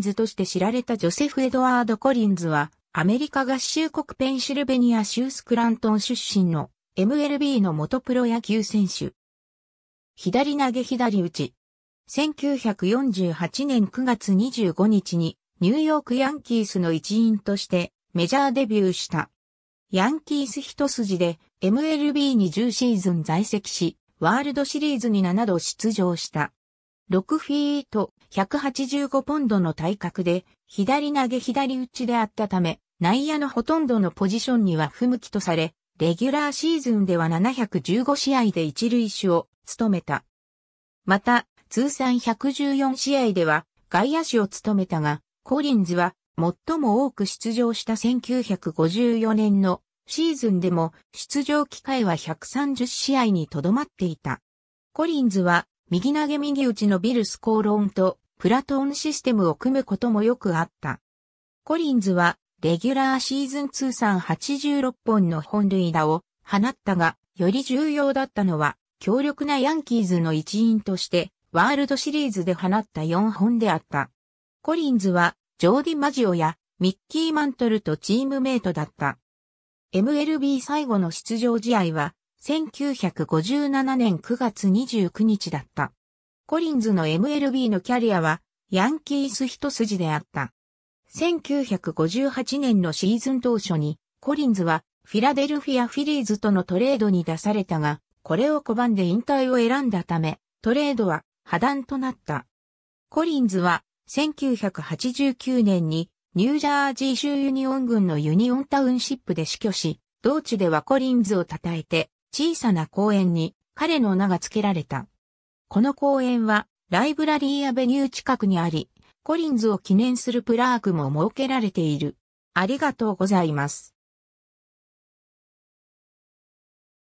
ズとして知られたジョセフ・エドワード・コリンズは、アメリカ合衆国ペンシルベニア州スクラントン出身の MLB の元プロ野球選手。左投げ左打ち。1948年9月25日にニューヨークヤンキースの一員としてメジャーデビューした。ヤンキース一筋で MLB に10シーズン在籍し、ワールドシリーズに7度出場した。6フィート185ポンドの体格で、左投げ左打ちであったため、内野のほとんどのポジションには不向きとされ、レギュラーシーズンでは715試合で一塁手を務めた。また、通算114試合では外野手を務めたが、コリンズは最も多く出場した1954年のシーズンでも出場機会は130試合にとどまっていた。コリンズは右投げ右打ちのビルスコーロンとプラトーンシステムを組むこともよくあった。コリンズは、レギュラーシーズン通算86本の本塁打を放ったが、より重要だったのは、強力なヤンキーズの一員として、ワールドシリーズで放った4本であった。コリンズは、ジョーディ・マジオやミッキー・マントルとチームメイトだった。MLB 最後の出場試合は、1957年9月29日だった。コリンズの MLB のキャリアはヤンキース一筋であった。1958年のシーズン当初にコリンズはフィラデルフィア・フィリーズとのトレードに出されたが、これを拒んで引退を選んだため、トレードは破談となった。コリンズは1989年にニュージャージー州ユニオン軍のユニオンタウンシップで死去し、同地ではコリンズを称えて小さな公園に彼の名が付けられた。この公園はライブラリーアベニュー近くにあり、コリンズを記念するプラークも設けられている。ありがとうございます。